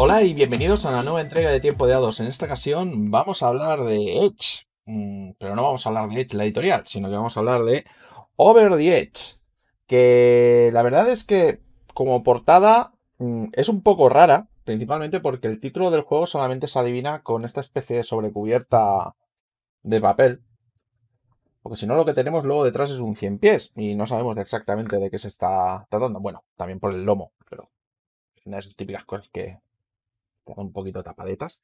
Hola y bienvenidos a la nueva entrega de Tiempo de Dados, En esta ocasión vamos a hablar de Edge, mm, pero no vamos a hablar de Edge la editorial, sino que vamos a hablar de Over the Edge, que la verdad es que como portada mm, es un poco rara, principalmente porque el título del juego solamente se adivina con esta especie de sobrecubierta de papel. Porque si no, lo que tenemos luego detrás es un 100 pies y no sabemos exactamente de qué se está tratando. Bueno, también por el lomo, pero una de esas típicas cosas que un poquito tapadetas.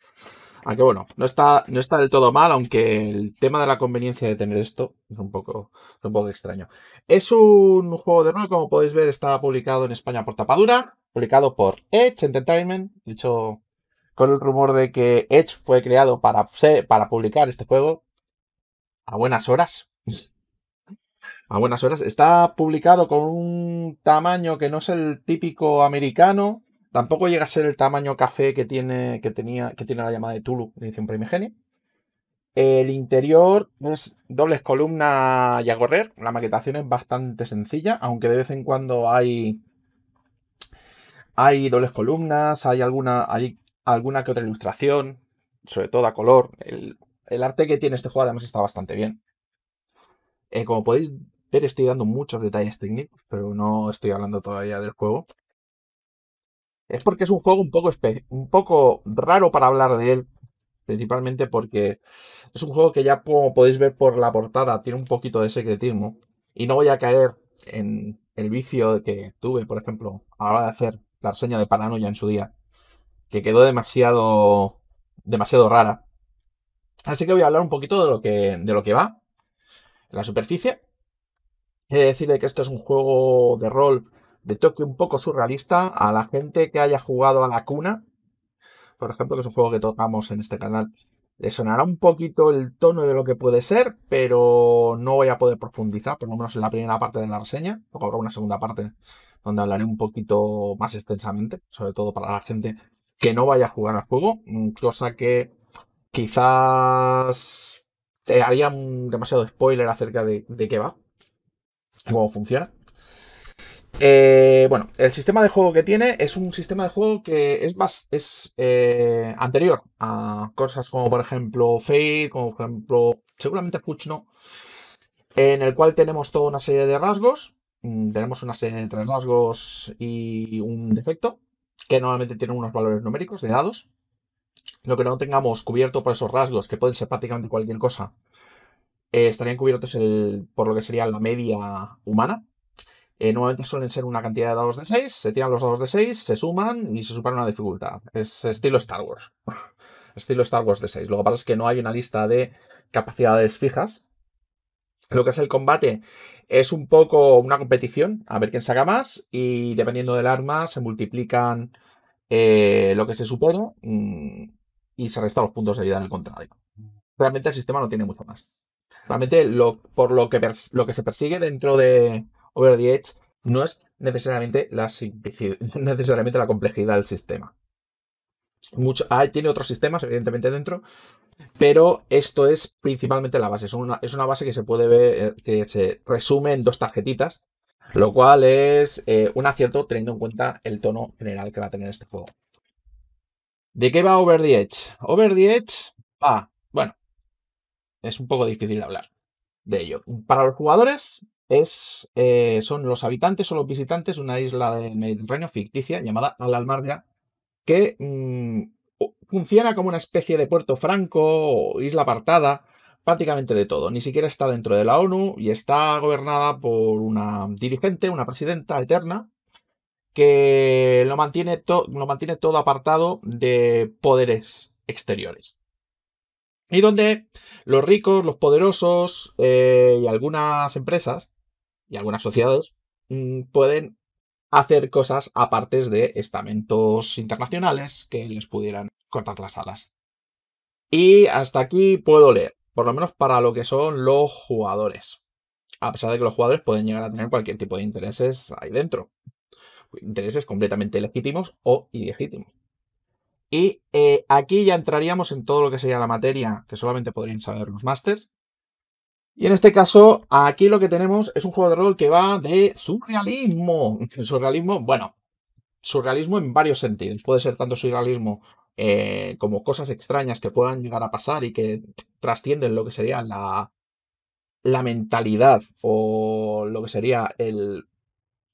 Aunque bueno, no está, no está del todo mal, aunque el tema de la conveniencia de tener esto es un poco, un poco extraño. Es un juego de nuevo, como podéis ver, está publicado en España por tapadura, publicado por Edge Entertainment, dicho con el rumor de que Edge fue creado para, para publicar este juego a buenas horas. A buenas horas. Está publicado con un tamaño que no es el típico americano, Tampoco llega a ser el tamaño café que tiene, que tenía, que tiene la llamada de Tulu de edición primigenia. El interior es dobles columnas y a correr. La maquetación es bastante sencilla, aunque de vez en cuando hay. Hay dobles columnas, hay alguna, hay alguna que otra ilustración, sobre todo a color. El, arte que tiene este juego además está bastante bien. Eh, como podéis ver, estoy dando muchos detalles técnicos, pero no estoy hablando todavía del juego es porque es un juego un poco, un poco raro para hablar de él, principalmente porque es un juego que ya como podéis ver por la portada tiene un poquito de secretismo y no voy a caer en el vicio que tuve, por ejemplo, a la hora de hacer la reseña de Paranoia en su día, que quedó demasiado demasiado rara. Así que voy a hablar un poquito de lo que de lo que va la superficie. He de decirle que esto es un juego de rol de toque un poco surrealista a la gente que haya jugado a la cuna, por ejemplo, que es un juego que tocamos en este canal. Le sonará un poquito el tono de lo que puede ser, pero no voy a poder profundizar, por lo menos en la primera parte de la reseña. Luego habrá una segunda parte donde hablaré un poquito más extensamente, sobre todo para la gente que no vaya a jugar al juego, mm, cosa que quizás haría demasiado spoiler acerca de, de qué va, cómo funciona. Eh, bueno, el sistema de juego que tiene es un sistema de juego que es, más, es eh, anterior a cosas como por ejemplo Fade, como por ejemplo seguramente Puch no, en el cual tenemos toda una serie de rasgos, mm, tenemos una serie de tres rasgos y un defecto, que normalmente tienen unos valores numéricos de dados. Lo que no tengamos cubierto por esos rasgos, que pueden ser prácticamente cualquier cosa, eh, estarían cubiertos por lo que sería la media humana, eh, suelen ser una cantidad de dados de 6, se tiran los dados de 6, se suman y se supera una dificultad. Es estilo Star Wars. estilo Star Wars de 6. Lo que pasa es que no hay una lista de capacidades fijas. Lo que es el combate es un poco una competición, a ver quién saca más, y dependiendo del arma se multiplican eh, lo que se supone mm, y se restan los puntos de vida en el contrario. Realmente el sistema no tiene mucho más. Realmente por lo que, lo que se persigue dentro de, over the edge no es necesariamente la, necesariamente la complejidad del sistema. Mucho, ah, tiene otros sistemas, evidentemente, dentro, pero esto es principalmente la base. Es una, es una base que se puede ver, eh, que se resume en dos tarjetitas, lo cual es eh, un acierto teniendo en cuenta el tono general que va a tener este juego. ¿De qué va Over the Edge? Over the Edge va, ah, bueno, es un poco difícil de hablar de ello. Para los jugadores, eh, son los habitantes o los visitantes de una isla del Mediterráneo ficticia llamada Al-Almarga, que mm, funciona como una especie de puerto franco o isla apartada, prácticamente de todo. Ni siquiera está dentro de la ONU y está gobernada por una dirigente, una presidenta eterna, que lo mantiene, lo mantiene todo apartado de poderes exteriores. Y donde los ricos, los poderosos eh, y algunas empresas y algunos asociados mm, pueden hacer cosas aparte de estamentos internacionales que les pudieran cortar las alas. Y hasta aquí puedo leer, por lo menos para lo que son los jugadores. A pesar de que los jugadores pueden llegar a tener cualquier tipo de intereses ahí dentro. Intereses completamente legítimos o ilegítimos. Y eh, aquí ya entraríamos en todo lo que sería la materia que solamente podrían saber los másters, y en este caso, aquí lo que tenemos es un juego de rol que va de surrealismo. Surrealismo, bueno, surrealismo en varios sentidos. Puede ser tanto surrealismo eh, como cosas extrañas que puedan llegar a pasar y que trascienden lo que sería la, la mentalidad o lo que sería el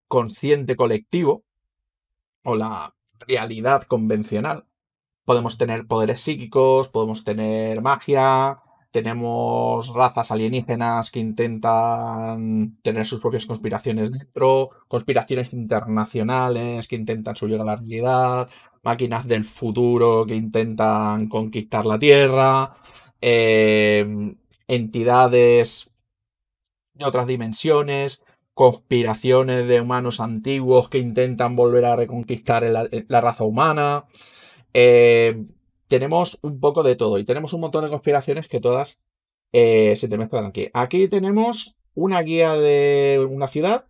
consciente colectivo o la realidad convencional. Podemos tener poderes psíquicos, podemos tener magia, tenemos razas alienígenas que intentan tener sus propias conspiraciones dentro, conspiraciones internacionales que intentan subir a la realidad, máquinas del futuro que intentan conquistar la Tierra, eh, entidades de otras dimensiones, conspiraciones de humanos antiguos que intentan volver a reconquistar la, eh, la raza humana. Eh, tenemos un poco de todo y tenemos un montón de conspiraciones que todas eh, se te mezclan aquí. Aquí tenemos una guía de una ciudad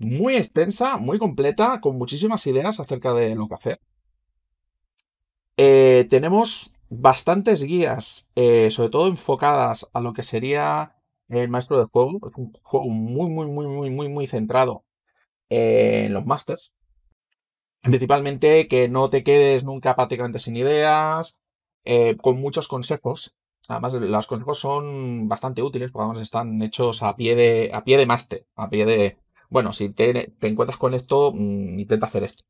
muy extensa, muy completa, con muchísimas ideas acerca de lo que hacer. Eh, tenemos bastantes guías, eh, sobre todo enfocadas a lo que sería el maestro de juego. un juego muy, muy, muy, muy, muy, muy centrado en los masters. Principalmente que no te quedes nunca prácticamente sin ideas, eh, con muchos consejos. Además, los consejos son bastante útiles porque además están hechos a pie de, a pie de máster, a pie de, bueno, si te, encuentras con esto, mm, intenta hacer esto.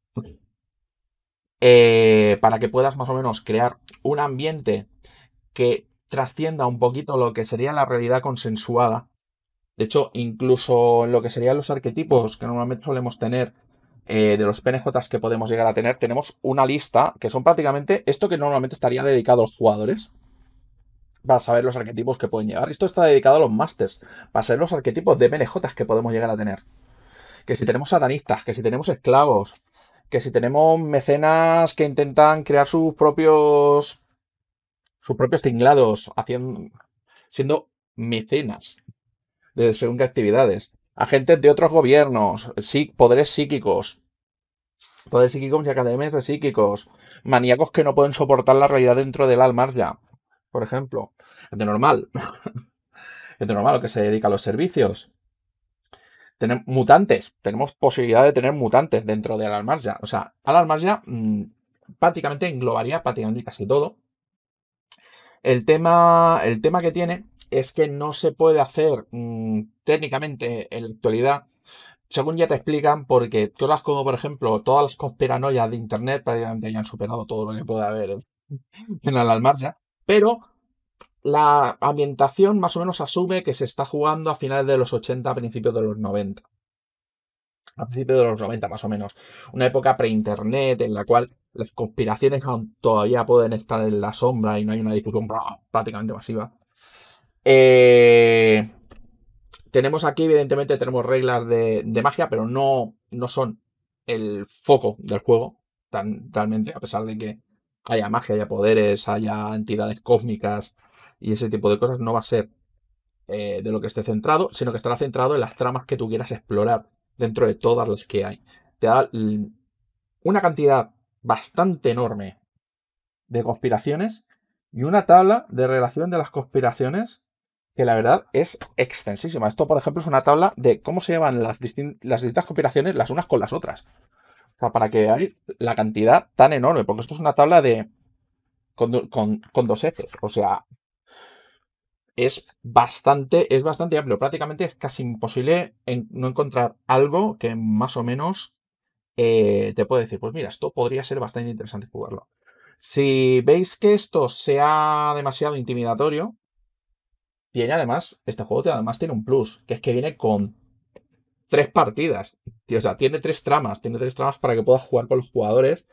Eh, para que puedas más o menos crear un ambiente que trascienda un poquito lo que sería la realidad consensuada. De hecho, incluso lo que serían los arquetipos que normalmente solemos tener eh, de los PNJs que podemos llegar a tener, tenemos una lista que son prácticamente esto que normalmente estaría dedicado a los jugadores, para saber los arquetipos que pueden llegar. Esto está dedicado a los masters, para saber los arquetipos de PNJs que podemos llegar a tener. Que si tenemos satanistas, que si tenemos esclavos, que si tenemos mecenas que intentan crear sus propios sus propios tinglados haciendo siendo mecenas de según qué actividades agentes de otros gobiernos, poderes psíquicos, poderes psíquicos y academias de psíquicos, maníacos que no pueden soportar la realidad dentro del alma ya, por ejemplo, de normal, de normal que se dedica a los servicios. Tenemos mutantes, tenemos posibilidad de tener mutantes dentro de Almarja, O sea, Almarja ya mm, prácticamente englobaría prácticamente casi todo. El tema, el tema que tiene es que no se puede hacer mm, técnicamente en la actualidad, según ya te explican, porque todas como, por ejemplo, todas las conspiranoias de Internet prácticamente hayan superado todo lo que puede haber en la marcha, pero la ambientación más o menos asume que se está jugando a finales de los 80, a principios de los 90. A principios de los 90 más o menos. Una época pre-internet en la cual las conspiraciones aún todavía pueden estar en la sombra y no hay una discusión prácticamente masiva. Eh, tenemos aquí, evidentemente, tenemos reglas de, magia, pero no, no, son el foco del juego, tan, realmente, a pesar de que haya magia, haya poderes, haya entidades cósmicas y ese tipo de cosas, no va a ser eh, de lo que esté centrado, sino que estará centrado en las tramas que tú quieras explorar dentro de todas las que hay. Te da una cantidad bastante enorme de conspiraciones y una tabla de relación de las conspiraciones que la verdad es extensísima. Esto, por ejemplo, es una tabla de cómo se llevan las, distintas cooperaciones las unas con las otras. O sea, para que hay la cantidad tan enorme, porque esto es una tabla de. con, dos ejes. O sea, es bastante, es bastante amplio. Prácticamente es casi imposible no encontrar algo que más o menos eh, te pueda decir, pues mira, esto podría ser bastante interesante jugarlo. Si veis que esto sea demasiado intimidatorio, tiene además, este juego además tiene un plus, que es que viene con tres partidas. O sea, tiene tres tramas, tiene tres tramas para que puedas jugar con los jugadores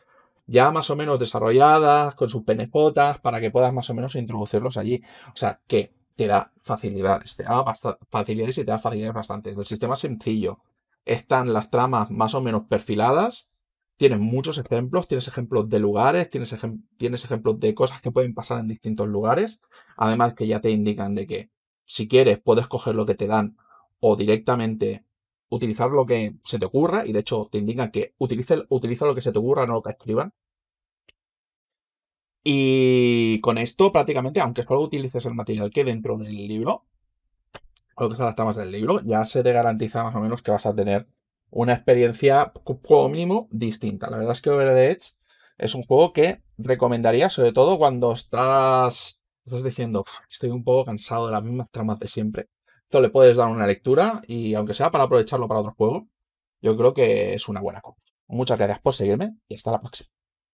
ya más o menos desarrolladas, con sus penecotas para que puedas más o menos introducirlos allí. O sea, que te da facilidades, te da facilidades y te da facilidades bastante. El sistema es sencillo. Están las tramas más o menos perfiladas tienes muchos ejemplos, tienes ejemplos de lugares, tienes, ejemplos de cosas que pueden pasar en distintos lugares, además que ya te indican de que si quieres puedes coger lo que te dan o directamente utilizar lo que se te ocurra y de hecho te indican que utilice, utiliza lo que se te ocurra, no lo que escriban. Y con esto prácticamente, aunque solo utilices el material que dentro del libro, lo que son las tramas del libro, ya se te garantiza más o menos que vas a tener una experiencia como mínimo distinta. La verdad es que Over the Edge es un juego que recomendaría, sobre todo cuando estás, estás diciendo, estoy un poco cansado de las mismas tramas de siempre. Esto le puedes dar una lectura y aunque sea para aprovecharlo para otro juego, yo creo que es una buena copia. Muchas gracias por seguirme y hasta la próxima.